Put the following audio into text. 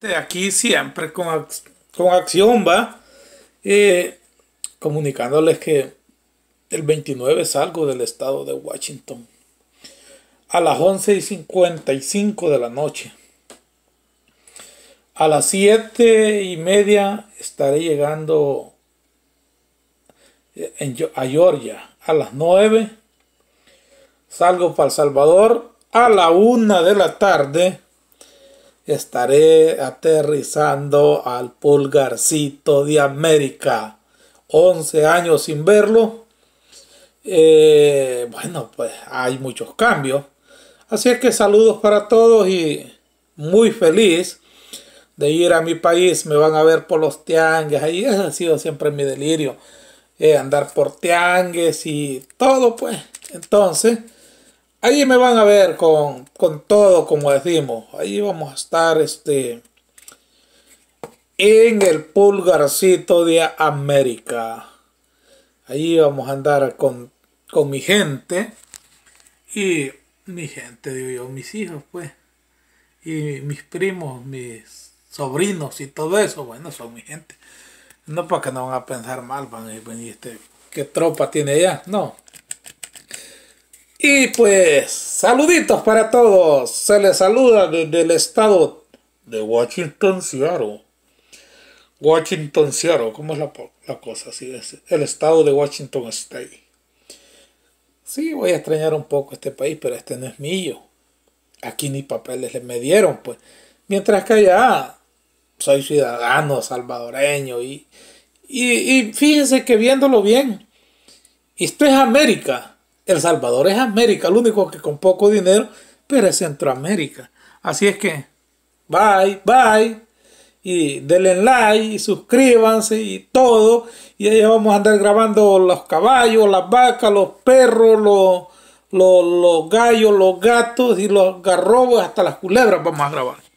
De este, aquí siempre con, acción va. Eh, comunicándoles que el 29 salgo del estado de Washington a las 11 y 55 de la noche. A las 7 y media estaré llegando eh, en, a Georgia. A las 9 salgo para El Salvador. A la 1 de la tarde estaré aterrizando al pulgarcito de América. 11 años sin verlo. Eh, bueno, pues hay muchos cambios. Así que saludos para todos y muy feliz de ir a mi país. Me van a ver por los tianguis. Ahí ha sido siempre mi delirio. Eh, andar por tianguis y todo, pues. Entonces, Allí me van a ver con, todo, como decimos. Ahí vamos a estar este, en el pulgarcito de América. Allí vamos a andar con, mi gente. Y mi gente, digo yo, mis hijos, pues. Y mis primos, mis sobrinos y todo eso. Bueno, son mi gente. No para que no van a pensar mal, van a este, qué tropa tiene ya. No, y pues, saluditos para todos. Se les saluda desde el estado de Washington, Seattle. Washington, Seattle. ¿Cómo es la, cosa? el estado de Washington State. Sí, voy a extrañar un poco este país, pero este no es mío. Aquí ni papeles me dieron, pues. Mientras que allá soy ciudadano salvadoreño y, y, y fíjense que viéndolo bien, esto es América el Salvador es América, el único que con poco dinero, pero es Centroamérica. Así es que, bye, bye. Y denle like y suscríbanse y todo. Y ahí vamos a andar grabando los caballos, las vacas, los perros, los, los, los gallos, los gatos y los garrobos, hasta las culebras vamos a grabar.